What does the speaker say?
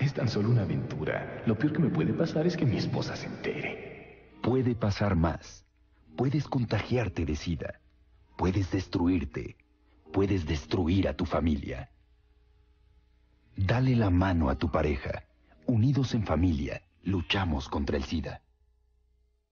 Es tan solo una aventura. Lo peor que me puede pasar es que mi esposa se entere. Puede pasar más. Puedes contagiarte de sida. Puedes destruirte. Puedes destruir a tu familia. Dale la mano a tu pareja. Unidos en familia, luchamos contra el SIDA.